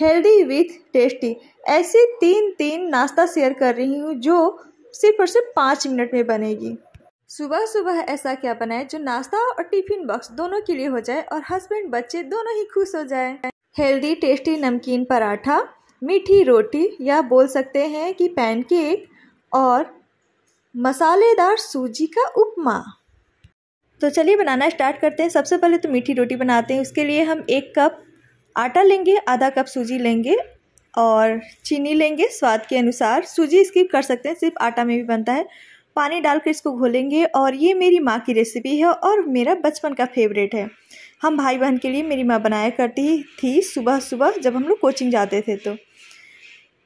healthy with tasty ऐसे तीन तीन नाश्ता शेयर कर रही हूँ जो सिर्फ और सिर्फ पाँच मिनट में बनेगी सुबह सुबह ऐसा क्या बनाए जो नाश्ता और टिफिन बॉक्स दोनों के लिए हो जाए और हस्बैंड बच्चे दोनों ही खुश हो जाए हेल्दी टेस्टी नमकीन पराठा मीठी रोटी या बोल सकते हैं कि पैनकेक और मसालेदार सूजी का उपमा तो चलिए बनाना स्टार्ट करते हैं सबसे पहले तो मीठी रोटी बनाते हैं उसके लिए हम एक कप आटा लेंगे आधा कप सूजी लेंगे और चीनी लेंगे स्वाद के अनुसार सूजी स्किप कर सकते हैं सिर्फ आटा में भी बनता है पानी डालकर इसको घोलेंगे और ये मेरी माँ की रेसिपी है और मेरा बचपन का फेवरेट है हम भाई बहन के लिए मेरी माँ बनाया करती थी सुबह सुबह जब हम लोग कोचिंग जाते थे तो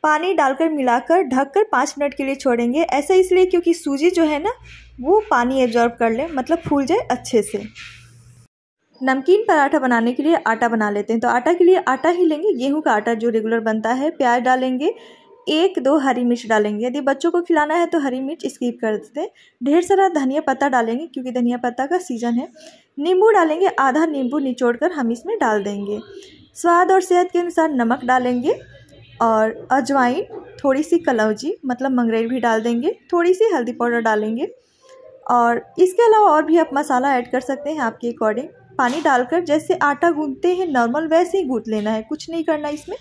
पानी डालकर मिलाकर ढककर पाँच मिनट के लिए छोड़ेंगे ऐसा इसलिए क्योंकि सूजी जो है ना वो पानी एब्जॉर्ब कर ले मतलब फूल जाए अच्छे से नमकीन पराठा बनाने के लिए आटा बना लेते हैं तो आटा के लिए आटा ही लेंगे गेहूं का आटा जो रेगुलर बनता है प्याज डालेंगे एक दो हरी मिर्च डालेंगे यदि बच्चों को खिलाना है तो हरी मिर्च स्कीप कर देते हैं ढेर सारा धनिया पत्ता डालेंगे क्योंकि धनिया पत्ता का सीजन है नींबू डालेंगे आधा नींबू निचोड़ कर हम इसमें डाल देंगे स्वाद और सेहत के अनुसार नमक डालेंगे और अजवाइन थोड़ी सी कलौजी मतलब मंगरेल भी डाल देंगे थोड़ी सी हल्दी पाउडर डालेंगे और इसके अलावा और भी आप मसाला ऐड कर सकते हैं आपके अकॉर्डिंग पानी डालकर जैसे आटा गूंथते हैं नॉर्मल वैसे ही गूंथ लेना है कुछ नहीं करना इसमें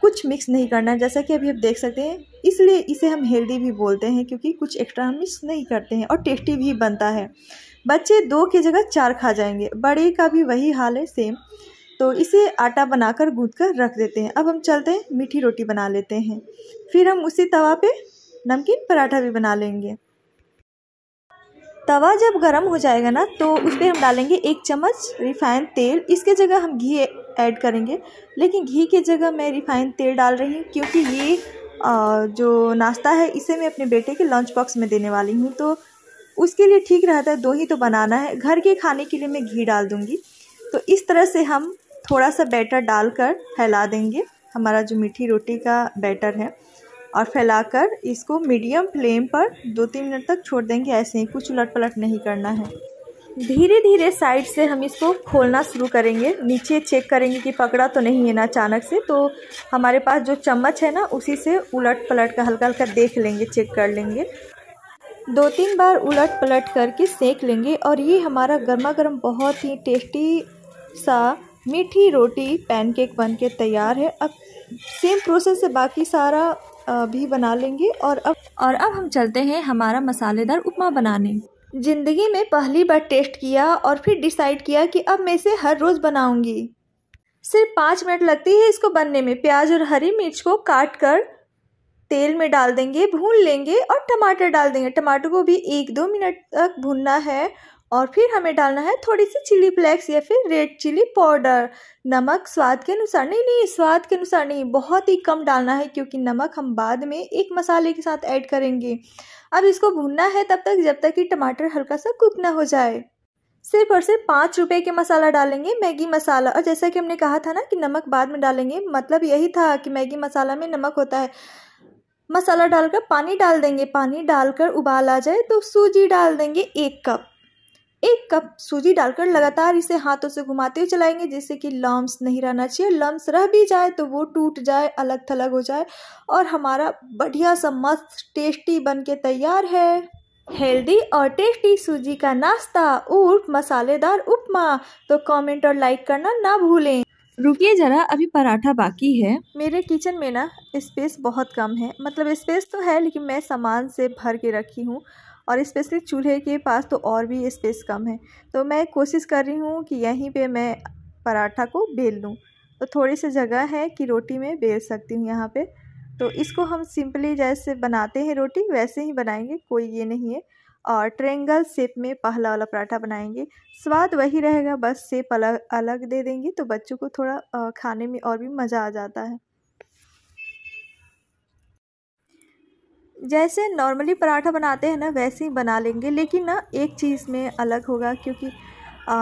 कुछ मिक्स नहीं करना है जैसा कि अभी आप देख सकते हैं इसलिए इसे हम हेल्दी भी बोलते हैं क्योंकि कुछ एक्स्ट्रा हम मिक्स नहीं करते हैं और टेस्टी भी बनता है बच्चे दो की जगह चार खा जाएंगे बड़े का भी वही हाल है सेम तो इसे आटा बनाकर गूंथ कर रख देते हैं अब हम चलते हैं मीठी रोटी बना लेते हैं फिर हम उसी तवा पे नमकीन पराठा भी बना लेंगे तवा जब गर्म हो जाएगा ना तो उस पर हम डालेंगे एक चम्मच रिफाइंड तेल इसके जगह हम घी ऐड करेंगे लेकिन घी की जगह मैं रिफाइंड तेल डाल रही हूँ क्योंकि ये जो नाश्ता है इसे मैं अपने बेटे के लंच बॉक्स में देने वाली हूँ तो उसके लिए ठीक रहता है दो ही तो बनाना है घर के खाने के लिए मैं घी डाल दूँगी तो इस तरह से हम थोड़ा सा बैटर डालकर फैला देंगे हमारा जो मीठी रोटी का बैटर है और फैलाकर इसको मीडियम फ्लेम पर दो तीन मिनट तक छोड़ देंगे ऐसे ही कुछ उलट पलट नहीं करना है धीरे धीरे साइड से हम इसको खोलना शुरू करेंगे नीचे चेक करेंगे कि पकड़ा तो नहीं है ना अचानक से तो हमारे पास जो चम्मच है ना उसी से उलट पलट कर हल्का हल्का देख लेंगे चेक कर लेंगे दो तीन बार उलट पलट करके सेक लेंगे और ये हमारा गर्मा गर्म बहुत ही टेस्टी सा मीठी रोटी पैनकेक बनके तैयार है अब सेम प्रोसेस से बाकी सारा भी बना लेंगे और अब और अब हम चलते हैं हमारा मसालेदार उपमा बनाने ज़िंदगी में पहली बार टेस्ट किया और फिर डिसाइड किया कि अब मैं इसे हर रोज़ बनाऊंगी सिर्फ पाँच मिनट लगती है इसको बनने में प्याज और हरी मिर्च को काट कर तेल में डाल देंगे भून लेंगे और टमाटर डाल देंगे टमाटर को भी एक दो मिनट तक भूनना है और फिर हमें डालना है थोड़ी सी चिली फ्लेक्स या फिर रेड चिली पाउडर नमक स्वाद के अनुसार नहीं नहीं स्वाद के अनुसार नहीं बहुत ही कम डालना है क्योंकि नमक हम बाद में एक मसाले के साथ ऐड करेंगे अब इसको भूनना है तब तक जब तक कि टमाटर हल्का सा कुक ना हो जाए सिर्फ और सिर्फ पाँच रुपये के मसाला डालेंगे मैगी मसाला और जैसा कि हमने कहा था ना कि नमक बाद में डालेंगे मतलब यही था कि मैगी मसाला में नमक होता है मसाला डालकर पानी डाल देंगे पानी डालकर उबाल आ जाए तो सूजी डाल देंगे एक कप एक कप सूजी डालकर लगातार इसे हाथों से घुमाते हुए चलाएंगे जिससे कि लम्स नहीं रहना चाहिए लम्स रह भी जाए तो वो टूट जाए अलग थलग हो जाए और हमारा बढ़िया सा मस्त टेस्टी बन के तैयार है हेल्दी और टेस्टी सूजी का नाश्ता ऊट मसालेदार उपमा तो कमेंट और लाइक करना ना भूलें रुकिए ज़रा अभी पराठा बाकी है मेरे किचन में ना स्पेस बहुत कम है मतलब स्पेस तो है लेकिन मैं सामान से भर के रखी हूँ और स्पेशली चूल्हे के पास तो और भी स्पेस कम है तो मैं कोशिश कर रही हूँ कि यहीं पे मैं पराठा को बेल लूँ तो थोड़ी सी जगह है कि रोटी में बेल सकती हूँ यहाँ पे तो इसको हम सिंपली जैसे बनाते हैं रोटी वैसे ही बनाएंगे कोई ये नहीं है और ट्रेंगल शेप में पहला वाला पराठा बनाएंगे स्वाद वही रहेगा बस शेप अलग अलग दे देंगे तो बच्चों को थोड़ा खाने में और भी मज़ा आ जाता है जैसे नॉर्मली पराठा बनाते हैं ना वैसे ही बना लेंगे लेकिन ना एक चीज़ में अलग होगा क्योंकि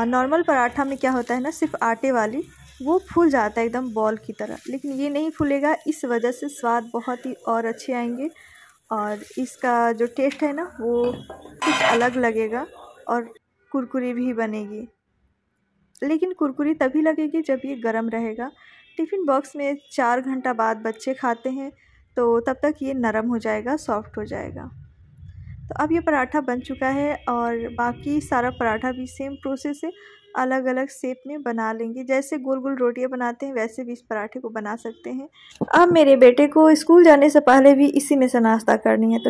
नॉर्मल पराठा में क्या होता है ना सिर्फ आटे वाली वो फूल जाता है एकदम बॉल की तरह लेकिन ये नहीं फूलेगा इस वजह से स्वाद बहुत ही और अच्छे आएंगे और इसका जो टेस्ट है ना वो कुछ अलग लगेगा और कुरकुरी भी बनेगी लेकिन कुरकुरी तभी लगेगी जब ये गर्म रहेगा टिफ़िन बॉक्स में चार घंटा बाद बच्चे खाते हैं तो तब तक ये नरम हो जाएगा सॉफ्ट हो जाएगा तो अब ये पराठा बन चुका है और बाकी सारा पराठा भी सेम प्रोसेस है अलग अलग शेप में बना लेंगे जैसे गोल गोल रोटियां बनाते हैं वैसे भी इस पराठे को बना सकते हैं अब मेरे बेटे को स्कूल जाने से पहले भी इसी में से नाश्ता करनी है तो